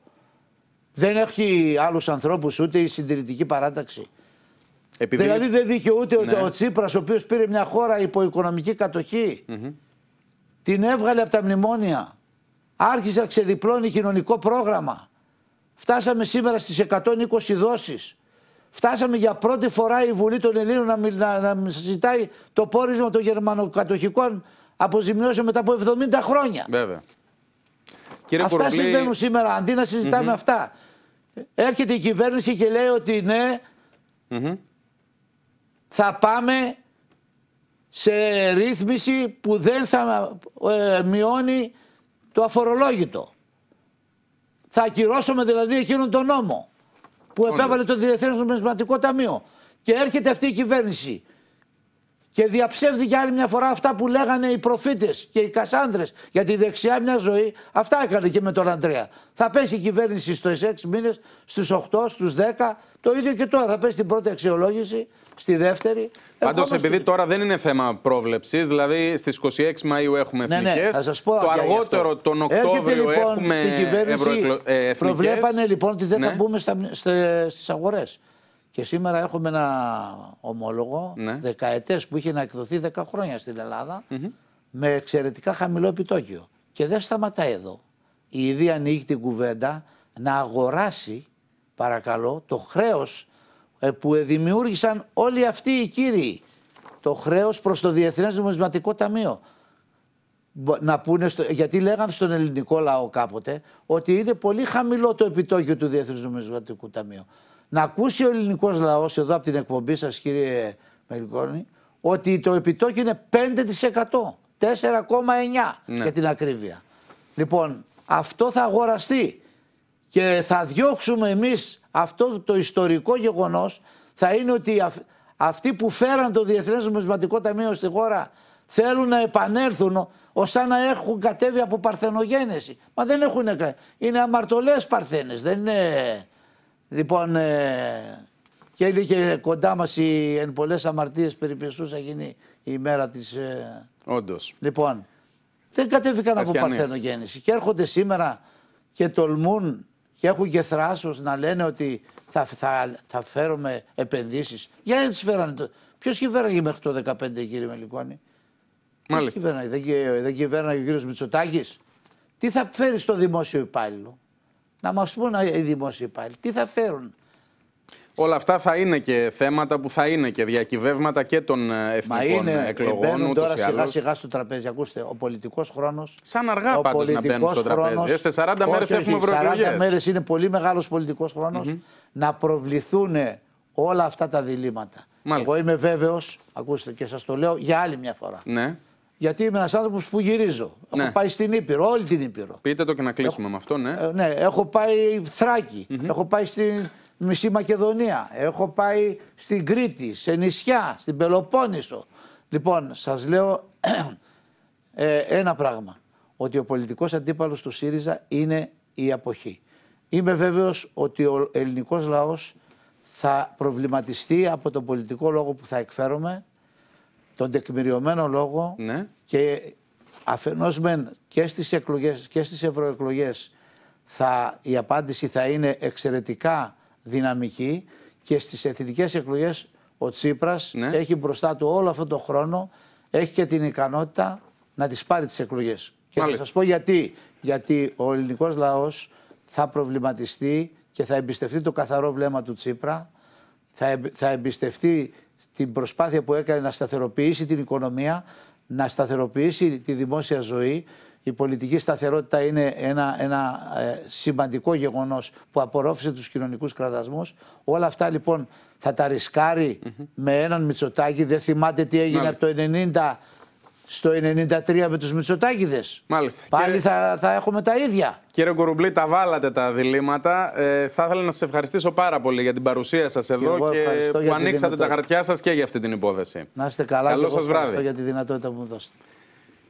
Δεν έχει άλλους ανθρώπους ούτε η συντηρητική παράταξη. Δηλαδή δεν δικαιούται ότι ο Τσίπρα, ναι. ο οποίος πήρε μια χώρα υπό οικονομική κατοχή. Την έβγαλε από τα μνημόνια. Άρχισε να ξεδιπλώνει κοινωνικό πρόγραμμα. Φτάσαμε σήμερα στις 120 δόσεις. Φτάσαμε για πρώτη φορά η Βουλή των Ελλήνων να, να, να συζητάει το πόρισμα των γερμανοκατοχικών αποζημιώσεων μετά από 70 χρόνια. Βέβαια. Κύριε αυτά Πορκλή... συμβαίνουν σήμερα. Αντί να συζητάμε mm αυτά, έρχεται η κυβέρνηση και λέει ότι ναι, θα πάμε σε ρύθμιση που δεν θα ε, μειώνει το αφορολόγητο. Θα ακυρώσουμε δηλαδή εκείνον τον νόμο που επέβαλε το Διεθνές Νομισματικό Ταμείο. Και έρχεται αυτή η κυβέρνηση και διαψεύδει για άλλη μια φορά αυτά που λέγανε οι προφήτες και οι Κασάνδρες για τη δεξιά μια ζωή. Αυτά έκανε και με τον Αντρέα. Θα πέσει η κυβέρνηση στους 6 μήνες, στους 8, στου 10. Το ίδιο και τώρα. Θα πέσει την πρώτη αξιολόγηση, στη δεύτερη. Πάντως, επειδή τώρα δεν είναι θέμα πρόβλεψης, δηλαδή στις 26 Μαου έχουμε εθνικέ. Ναι, ναι, το αργότερο τον Οκτώβριο λοιπόν, έχουμε ευρωεκλογέ. Ε, προβλέπανε λοιπόν ότι δεν ναι. θα μπούμε στις αγορές. Και σήμερα έχουμε ένα ομόλογο ναι. δεκαετές που είχε να εκδοθεί 10 χρόνια στην Ελλάδα με εξαιρετικά χαμηλό επιτόκιο. Και δεν σταματάει εδώ. Η ανοίγει την κουβέντα να αγοράσει, παρακαλώ, το χρέος ε, που δημιούργησαν όλοι αυτοί οι κύριοι. Το χρέος προς το Διεθνές Νομισματικό Ταμείο. Να πούνε γιατί λέγανε στον ελληνικό λαό κάποτε ότι είναι πολύ χαμηλό το επιτόκιο του Διεθνούς Νομισματικού Ταμείου να ακούσει ο ελληνικός λαός εδώ από την εκπομπή σας, κύριε Μελικόνη, ότι το επιτόκιο είναι 5%. 4,9 ναι. για την ακρίβεια. Λοιπόν, αυτό θα αγοραστεί και θα διώξουμε εμείς αυτό το ιστορικό γεγονός θα είναι ότι αυτοί που φέραν το Διεθνές Νομισματικό Ταμείο στη χώρα θέλουν να επανέλθουν ως να έχουν κατέβει από παρθενογένεση. Μα δεν έχουν, είναι αμαρτωλές παρθένες, δεν είναι... Λοιπόν, ε, και είναι κοντά μας οι εν πολλές αμαρτίες περιπεσού. Θα γίνει η μέρα της. Ε... Λοιπόν, δεν κατέβηκαν από Παρθένο γέννηση. Και έρχονται σήμερα και τολμούν και έχουν και θράσος να λένε ότι θα, θα, θα φέρουμε επενδύσεις. Για να φέρανε το. Ποιος κυβέρναγε μέχρι το 2015, κύριε Μελικόνη. Μάλιστα. Ποιος κυβέρναγε, δεν, δεν κυβέρναγε ο κύριος Μητσοτάκης. Τι θα φέρει στο δημόσιο υπάλληλο να μας πούν οι δημόσιοι πάλι τι θα φέρουν. Όλα αυτά θα είναι και θέματα που θα είναι και διακυβεύματα και των ε, εθνικών Μα είναι, εκλογών. τώρα σιγά σιγά στο τραπέζι. Ακούστε, ο πολιτικός χρόνος. Σαν αργά πάντως να μπαίνουν στο τραπέζι. Ε, σε 40 μέρε έχουμε ευρωεκλογές. 40 μέρες είναι πολύ μεγάλος πολιτικός χρόνος να προβληθούν όλα αυτά τα διλήμματα. Εγώ είμαι βέβαιος, ακούστε και σας το λέω για άλλη μια φορά. Ναι. Γιατί είμαι ένας άνθρωπος που γυρίζω. Έχω ναι. πάει στην Ήπειρο, όλη την Ήπειρο. Πείτε το και να κλείσουμε με αυτό, ναι. Ε, ναι, έχω πάει Θράκη, έχω πάει στην Μισή Μακεδονία, έχω πάει στην Κρήτη, σε νησιά, στην Πελοπόννησο. Λοιπόν, σας λέω ε, ένα πράγμα. Ότι ο πολιτικός αντίπαλος του ΣΥΡΙΖΑ είναι η αποχή. Είμαι βέβαιος ότι ο ελληνικός λαός θα προβληματιστεί από τον πολιτικό λόγο που θα εκφέρομαι τον τεκμηριωμένο λόγο ναι. και αφενός μεν και στις, εκλογές, και στις ευρωεκλογές θα, η απάντηση θα είναι εξαιρετικά δυναμική και στις εθνικές εκλογές ο Τσίπρας ναι. έχει μπροστά του όλο αυτό το χρόνο, έχει και την ικανότητα να τις πάρει τις εκλογές. Και Μάλιστα. θα σας πω γιατί. Γιατί ο ελληνικός λαός θα προβληματιστεί και θα εμπιστευτεί το καθαρό βλέμμα του Τσίπρα, θα, θα εμπιστευτεί την προσπάθεια που έκανε να σταθεροποιήσει την οικονομία, να σταθεροποιήσει τη δημόσια ζωή. Η πολιτική σταθερότητα είναι ένα, ένα ε, σημαντικό γεγονός που απορρόφησε τους κοινωνικούς κραδασμούς. Όλα αυτά λοιπόν θα τα ρισκάρει με έναν Μητσοτάκη. Δεν θυμάται τι έγινε από το 90 στο 93 με τους Μητσοτάκηδες. Μάλιστα. Πάλι θα, θα έχουμε τα ίδια. Κύριε Κορουμπλή, τα βάλατε τα διλήμματα. Ε, θα ήθελα να σας ευχαριστήσω πάρα πολύ για την παρουσία σας εδώ και, και που ανοίξατε τα χαρτιά σας και για αυτή την υπόθεση. Να είστε καλά Καλό σας βράδυ. ευχαριστώ για τη δυνατότητα που μου δώσετε.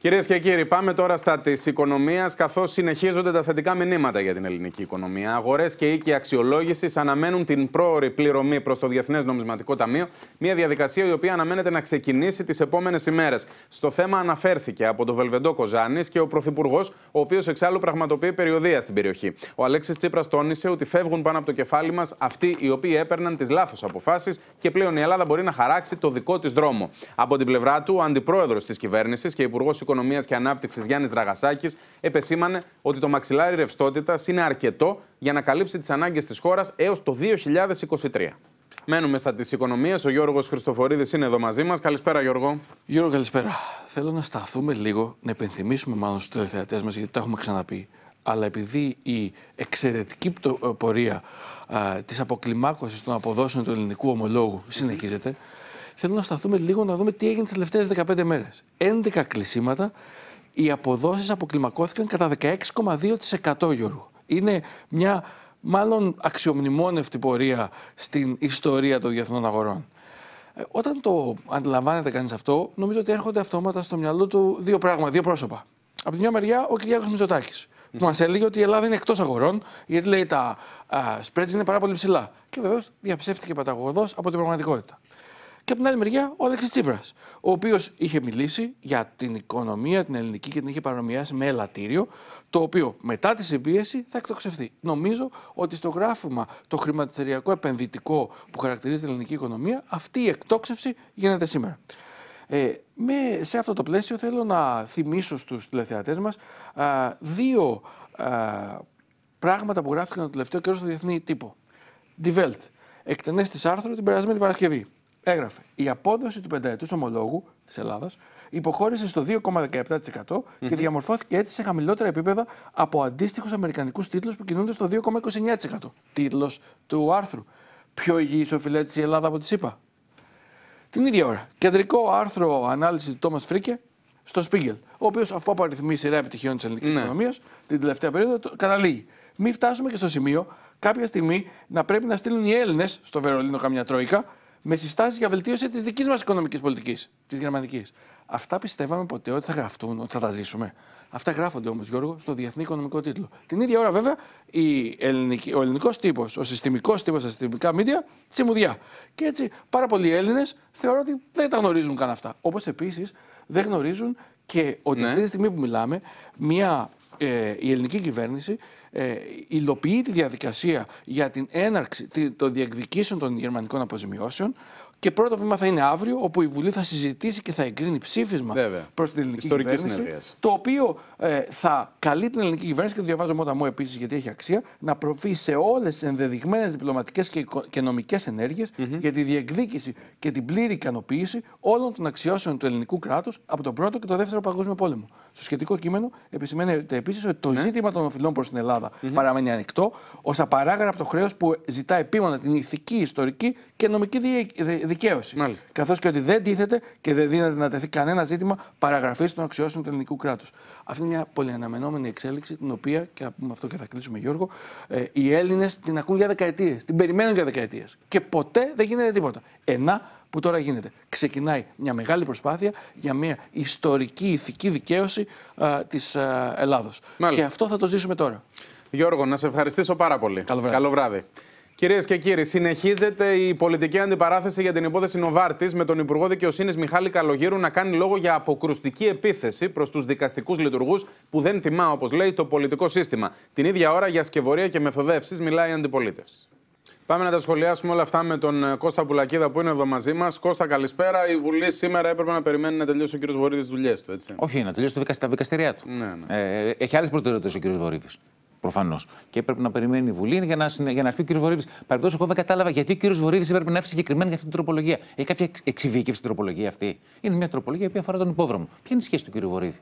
Κυρίε και κύριοι, πάμε τώρα στα της οικονομίας, καθώς συνεχίζονται τα θετικά μηνύματα για την ελληνική οικονομία. Αγορές και οίκοι αξιολόγησης αναμένουν την πρόορη πληρωμή προς το Διεθνές Νομισματικό Ταμείο, μια διαδικασία η οποία αναμένεται να ξεκινήσει τις επόμενες ημέρες. Στο θέμα αναφέρθηκε από τον Βελβεντό Κοζάνης και ο Πρωθυπουργός, ο οποίος εξάλλου πραγματοποιεί περιοδία στην περιοχή. Ο Αλέξης Τσίπρας τόνισε ότι φεύγουν πάνω από το κεφάλι μας αυτοί οι οποίοι έπαιρναν τις λάθος αποφάσεις και πλέον η Ελλάδα μπορεί να χαράξει το δικό της δρόμο. Από την πλευρά του, ο αντιπρόεδρος της κυβέρνησης και υπουργός Οικονομίας και Ανάπτυξης Γιάννης Δραγασάκης επεσήμανε ότι το μαξιλάρι ρευστότητας είναι αρκετό για να καλύψει τις ανάγκες της χώρας έως το 2023. Μένουμε στα της οικονομίας. Ο Γιώργος Χριστοφορίδης είναι εδώ μαζί μας. Καλησπέρα, Γιώργο. Γιώργο, καλησπέρα. Θέλω να σταθούμε λίγο, να υπενθυμίσουμε μάλλον στους τελεθεατέ μας, γιατί τα έχουμε ξαναπεί. Αλλά επειδή η εξαιρετική πορεία της αποκλιμάκωσης των αποδόσεων του ελληνικού ομολόγου συνεχίζεται, θέλω να σταθούμε λίγο να δούμε τι έγινε τις τελευταίες 15 μέρε. 11 κλεισίματα, οι αποδόσεις αποκλιμακώθηκαν κατά 16,2% Γιώργο. Είναι μια μάλλον αξιομνημόνευτη πορεία στην ιστορία των διεθνών αγορών. Ε, όταν το αντιλαμβάνεται κανείς αυτό, νομίζω ότι έρχονται αυτόματα στο μυαλό του δύο πράγματα, δύο πρόσωπα. Από τη μια μεριά, ο Κυριάκος Μητσοτάκης, που μας έλεγε ότι η Ελλάδα είναι εκτός αγορών, γιατί λέει τα spreads είναι πάρα πολύ ψηλά. Και βεβαίως διαψεύτηκε παταγωγό από την πραγματικότητα. Και από την άλλη μεριά ο Αλέξης Τσίπρας, ο οποίος είχε μιλήσει για την οικονομία την ελληνική και την είχε παρομοιάσει με ελαττήριο, το οποίο μετά τη συμπίεση θα εκτοξευθεί. Νομίζω ότι στο γράφημα το χρηματιστηριακό επενδυτικό που χαρακτηρίζει την ελληνική οικονομία, αυτή η εκτόξευση γίνεται σήμερα. Ε, με, σε αυτό το πλαίσιο θέλω να θυμίσω στους τηλεθεατές μας δύο πράγματα που γράφτηκαν το τελευταίο καιρός στο Διεθνή Τύπο. Die Welt, εκτενές άρθρο την περασμένη Παρασκευή έγραφε η απόδοση του πενταετούς ομολόγου της Ελλάδας υποχώρησε στο 2,17% και διαμορφώθηκε έτσι σε χαμηλότερα επίπεδα από αντίστοιχους Αμερικανικούς τίτλους που κινούνται στο 2,29%. Τίτλος του άρθρου. Πιο υγιής οφειλέτηση η Ελλάδα από τη ΣΥΠΑ. Την ίδια ώρα, κεντρικό άρθρο ανάλυση του Τόμα Φρίκε στο Σπίγκελ, ο οποίος αφού απαριθμεί σειρά επιτυχιών της ελληνικής ναι. οικονομίας την τελευταία περίοδο, καταλήγει. Μην φτάσουμε και στο σημείο κάποια στιγμή να πρέπει να στείλουν οι Έλληνες στο Βερολίνο καμιά τρόικα με συστάσεις για βελτίωση της δικής μας οικονομικής πολιτικής, της γερμανικής. Αυτά πιστεύαμε ποτέ ότι θα γραφτούν, ότι θα τα ζήσουμε. Αυτά γράφονται όμως, Γιώργο, στο Διεθνή Οικονομικό Τίτλο. Την ίδια ώρα, βέβαια, η ελληνική, ο ελληνικός τύπος, ο συστημικός τύπος, στα συστημικά μίντια, τσιμουδιά. Και έτσι, πάρα πολλοί Έλληνες θεωρώ ότι δεν τα γνωρίζουν καν αυτά. Όπως επίσης δεν γνωρίζουν και ότι ναι. αυτή τη στιγμή που μιλάμε, μια, ε, η ελληνική κυβέρνηση ε, υλοποιεί τη διαδικασία για την έναρξη των διεκδικήσεων των γερμανικών αποζημιώσεων. Και πρώτο βήμα θα είναι αύριο, όπου η Βουλή θα συζητήσει και θα εγκρίνει ψήφισμα προς την ελληνική Ιστορικής κυβέρνηση. Το οποίο ε, θα καλεί την ελληνική κυβέρνηση, και το διαβάζω μόνο μου επίσης γιατί έχει αξία, να προβεί σε όλες τις ενδεδειγμένες διπλωματικές και, και νομικές ενέργειες για τη διεκδίκηση και την πλήρη ικανοποίηση όλων των αξιώσεων του ελληνικού κράτους από τον πρώτο και τον δεύτερο παγκόσμιο πόλεμο. Στο σχετικό κείμενο επισημαίνεται επίσης ότι το ναι. ζήτημα των οφειλών προς την ελλαδα mm -hmm. παραμένει ανοιχτό ως απαράγραπτο χρέος που ζητά επίμονα την ηθική, ιστορική και νομική δικαίωση. Καθώς και ότι δεν τίθεται και δεν δίνεται να τεθεί κανένα ζήτημα παραγραφής των αξιώσεων του ελληνικού κράτους. Αυτή είναι μια πολυαναμενόμενη εξέλιξη, την οποία και με αυτό και θα κλείσουμε, Γιώργο, ε, οι Έλληνες την ακούν για δεκαετίες, την περιμένουν για δεκαετίες. Και ποτέ δεν γίνεται τίποτα. Ενά που τώρα γίνεται. Ξεκινάει μια μεγάλη προσπάθεια για μια ιστορική ηθική δικαίωση τη Ελλάδο. Και αυτό θα το ζήσουμε τώρα. Γιώργο, να σε ευχαριστήσω πάρα πολύ. Καλό βράδυ. Καλό βράδυ. Κυρίες και κύριοι, συνεχίζεται η πολιτική αντιπαράθεση για την υπόθεση Νοβάρτης με τον Υπουργό Δικαιοσύνης Μιχάλη Καλογύρου να κάνει λόγο για αποκρουστική επίθεση προς τους δικαστικούς λειτουργούς που δεν τιμά, όπως λέει, το πολιτικό σύστημα. Την ίδια ώρα για σκευωρία και μεθοδεύσεις μιλάει η αντιπολίτευση. Πάμε να τα σχολιάσουμε όλα αυτά με τον ε, Κώστα Πουλακίδα που είναι εδώ μαζί μας. Κώστα, καλησπέρα. Η Βουλή σήμερα έπρεπε να περιμένει να τελειώσει ο κ. Βορύδης δουλειές του, έτσι. Όχι, να τελειώσει τα δικαστηριά του. Ναι, ναι. Ε, ε έχει άλλες προτεραιότητες ο κ. Βορύδης. Προφανώς. Και έπρεπε να περιμένει η Βουλή για να, για να ο κ. Βορύδη. Παρεπτό, εγώ δεν κατάλαβα γιατί ο κ. Βορύδης έπρεπε να έρθει συγκεκριμένα για αυτή την τροπολογία. Έχει κάποια εξειδίκευση την τροπολογία αυτή. Είναι μια τροπολογία οποία αφορά τον υπόδρομο. Ποια είναι η σχέση του κ. Βορύδη.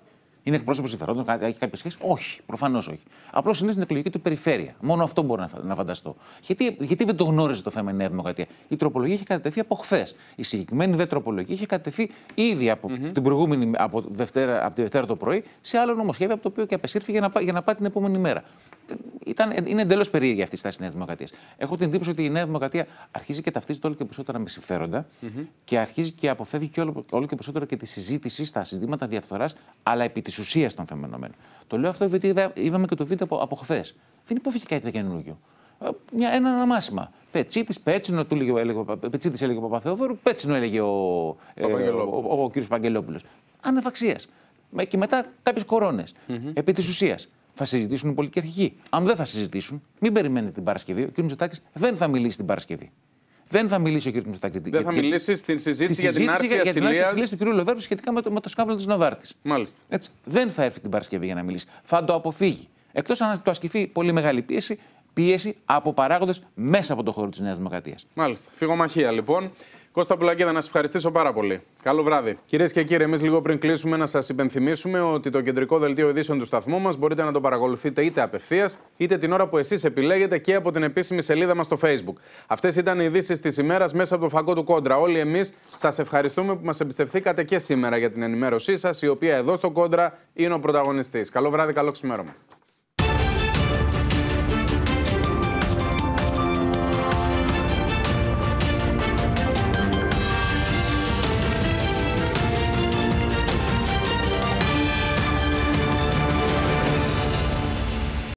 Είναι εκπρόσωπος συμφερόντων, έχει κάποια σχέση. Όχι, προφανώς όχι. Απλώς είναι στην εκλογική του περιφέρεια. Μόνο αυτό μπορώ να φανταστώ. Γιατί, γιατί δεν το γνώριζε το θέμα η Νέα Δημοκρατία. Η τροπολογία είχε κατατεθεί από χθες. Η συγκεκριμένη δε τροπολογία είχε κατατεθεί ήδη από, mm-hmm. την προηγούμενη, από, Δευτέρα, από τη Δευτέρα το πρωί σε άλλο νομοσχέδιο από το οποίο και απεσύρθηκε για να, για να πάει την επόμενη μέρα. Ήταν, είναι εντελώς περίεργη αυτή η στάση της Νέας Δημοκρατίας. Έχω την εντύπωση ότι η Νέα Δημοκρατία αρχίζει και ταυτίζεται όλο και περισσότερα με συμφέροντα mm-hmm. και αρχίζει και αποφεύγει και όλο, όλο και περισσότερο και τη συζήτηση στα συζητήματα διαφθοράς, αλλά επί της ουσίας των φαινομένων. Το λέω αυτό γιατί είδα, είδαμε και το βίντεο από, από χθες. Δεν υπόφηκε κάτι καινούργιο. Ε, μια, ένα αναμάσιμα. Πετσίτης, πέτσινο, του έλεγε, έλεγε, πετσίτης έλεγε ο Παπαθεόδωρο, πέτσινο έλεγε ο, ε, ο, ο, ο κ. Παγγελόπουλο. Αναφαξία. Και μετά κάποιες κορώνες. Mm -hmm. Επί της ουσίας. Θα συζητήσουν οι πολιτικοί αρχηγοί. Αν δεν θα συζητήσουν, μην περιμένετε την Παρασκευή. Ο κ. Μητσοτάκης δεν θα μιλήσει την Παρασκευή δεν θα μιλήσει ο κ. Μητσοτάκη. Δεν θα μιλήσει στην συζήτηση, για την άρση ασυλία του κ. Λοβέρου σχετικά με το, με το της Νοβάρτης. Μάλιστα. Έτσι. Δεν θα έρθει την Παρασκευή για να μιλήσει. Θα το αποφύγει. Εκτός αν το ασκηθεί πολύ μεγάλη πίεση, πίεση από παράγοντες μέσα από το χώρο της Νέας Δημοκρατίας. Μάλιστα. Φυγομαχία λοιπόν. Κώστα Πουλακίδα, να σας ευχαριστήσω πάρα πολύ. Καλό βράδυ. Κυρίες και κύριοι, εμείς λίγο πριν κλείσουμε, να σας υπενθυμίσουμε ότι το κεντρικό δελτίο ειδήσεων του σταθμού μας μπορείτε να το παρακολουθείτε είτε απευθείας, είτε την ώρα που εσείς επιλέγετε και από την επίσημη σελίδα μας στο Facebook. Αυτές ήταν οι ειδήσεις της ημέρας μέσα από το φακό του Κόντρα. Όλοι εμείς σας ευχαριστούμε που μας εμπιστευθήκατε και σήμερα για την ενημέρωσή σας, η οποία εδώ στο Κόντρα είναι ο πρωταγωνιστής. Καλό βράδυ, καλό ξημέρωμα.